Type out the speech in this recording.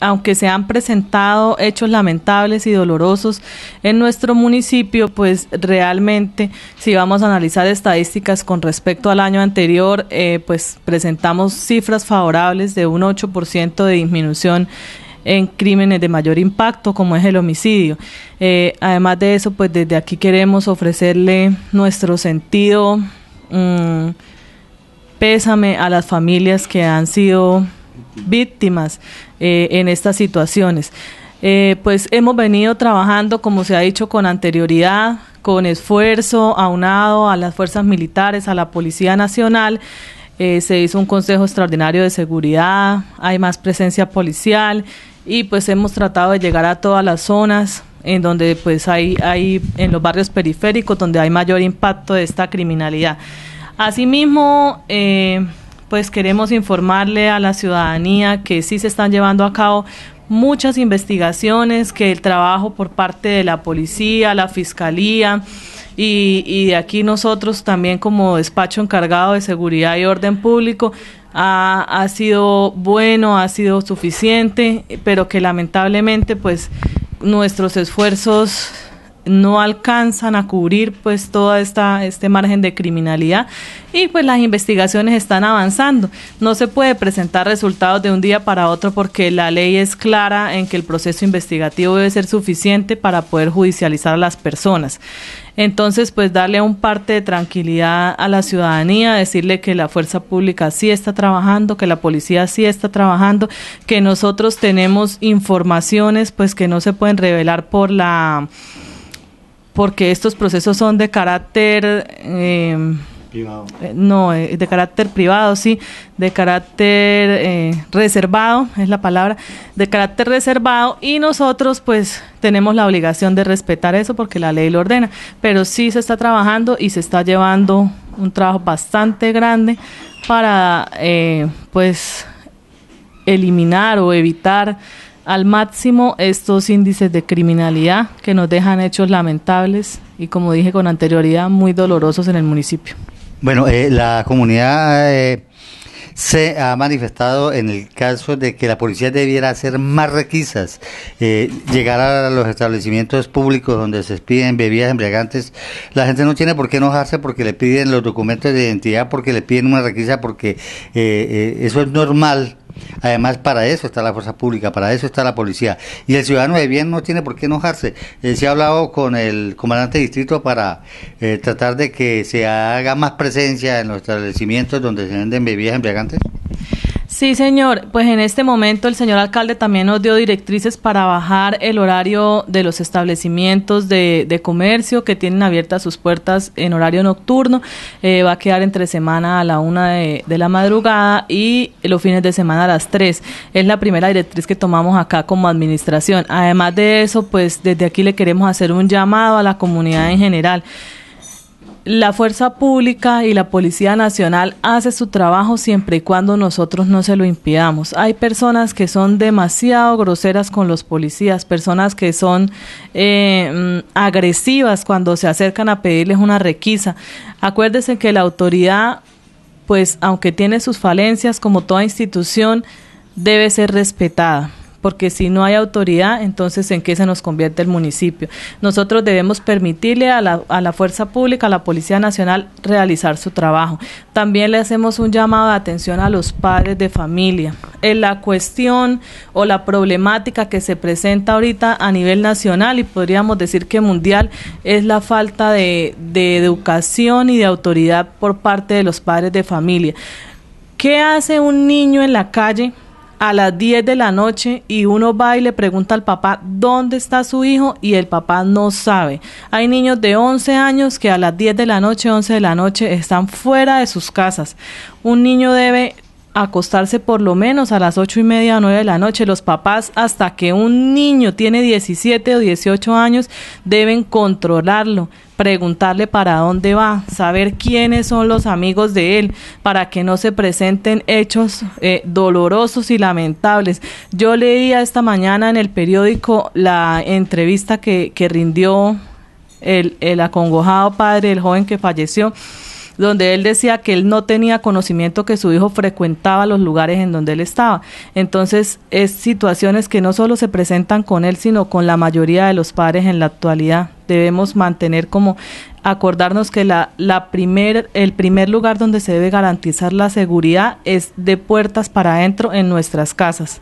aunque se han presentado hechos lamentables y dolorosos en nuestro municipio, pues realmente si vamos a analizar estadísticas con respecto al año anterior, eh, pues presentamos cifras favorables de un 8% de disminución en crímenes de mayor impacto como es el homicidio. Eh, además de eso, pues desde aquí queremos ofrecerle nuestro sentido mm, pésame a las familias que han sido víctimas eh, en estas situaciones. Eh, pues hemos venido trabajando, como se ha dicho, con anterioridad, con esfuerzo aunado a las fuerzas militares, a la Policía Nacional. Eh, se hizo un Consejo Extraordinario de Seguridad, hay más presencia policial y pues hemos tratado de llegar a todas las zonas en donde pues hay, hay en los barrios periféricos donde hay mayor impacto de esta criminalidad. Asimismo, pues queremos informarle a la ciudadanía que sí se están llevando a cabo muchas investigaciones, que el trabajo por parte de la policía, la fiscalía y, de aquí nosotros también como despacho encargado de seguridad y orden público ha, ha, sido bueno, ha sido suficiente, pero que lamentablemente pues nuestros esfuerzos no alcanzan a cubrir pues toda esta este margen de criminalidad y pues las investigaciones están avanzando. No se puede presentar resultados de un día para otro porque la ley es clara en que el proceso investigativo debe ser suficiente para poder judicializar a las personas. Entonces, pues darle un parte de tranquilidad a la ciudadanía, decirle que la fuerza pública sí está trabajando, que la policía sí está trabajando, que nosotros tenemos informaciones pues que no se pueden revelar por la porque estos procesos son de carácter... Em, privado. Eh, no, eh, de carácter privado, sí, de carácter eh, reservado, es la palabra, de carácter reservado y nosotros pues tenemos la obligación de respetar eso porque la ley lo ordena, pero sí se está trabajando y se está llevando un trabajo bastante grande para pues eliminar o evitar al máximo estos índices de criminalidad que nos dejan hechos lamentables y, como dije con anterioridad, muy dolorosos en el municipio. Bueno, eh, la comunidad eh, se ha manifestado en el caso de que la policía debiera hacer más requisas, eh, llegar a los establecimientos públicos donde se piden bebidas embriagantes. La gente no tiene por qué enojarse porque le piden los documentos de identidad, porque le piden una requisa, porque eso es normal Además, para eso está la fuerza pública, para eso está la policía. Y el ciudadano de bien no tiene por qué enojarse. Eh, se ha hablado con el comandante de distrito para eh, tratar de que se haga más presencia en los establecimientos donde se venden bebidas embriagantes. Sí, señor. Pues en este momento el señor alcalde también nos dio directrices para bajar el horario de los establecimientos de, comercio que tienen abiertas sus puertas en horario nocturno. Eh, va a quedar entre semana a la una de, de, la madrugada y los fines de semana a las tres. Es la primera directriz que tomamos acá como administración. Además de eso, pues desde aquí le queremos hacer un llamado a la comunidad en general la fuerza pública y la Policía Nacional hace su trabajo siempre y cuando nosotros no se lo impidamos. Hay personas que son demasiado groseras con los policías, personas que son eh, mm, agresivas cuando se acercan a pedirles una requisa. Acuérdese que la autoridad, pues aunque tiene sus falencias, como toda institución, debe ser respetada porque si no hay autoridad, entonces en qué se nos convierte el municipio. Nosotros debemos permitirle a la, fuerza pública, a la Policía Nacional, realizar su trabajo. También le hacemos un llamado de atención a los padres de familia. En la cuestión o la problemática que se presenta ahorita a nivel nacional y podríamos decir que mundial es la falta de educación y de autoridad por parte de los padres de familia. ¿Qué hace un niño en la calle a las 10 de la noche y uno va y le pregunta al papá dónde está su hijo y el papá no sabe. Hay niños de 11 años que a las 10 de la noche, 11 de la noche están fuera de sus casas. Un niño debe acostarse por lo menos a las ocho y media nueve de la noche. Los papás, hasta que un niño tiene 17 o 18 años, deben controlarlo, preguntarle para dónde va, saber quiénes son los amigos de él, para que no se presenten hechos eh, dolorosos y lamentables. Yo leía esta mañana en el periódico la entrevista que, que rindió el, el acongojado padre, el joven que falleció donde él decía que él no tenía conocimiento que su hijo frecuentaba los lugares en donde él estaba. Entonces, es situaciones que no solo se presentan con él, sino con la mayoría de los padres en la actualidad. Debemos mantener como acordarnos que la, la primer, el primer lugar donde se debe garantizar la seguridad es de puertas para adentro en nuestras casas.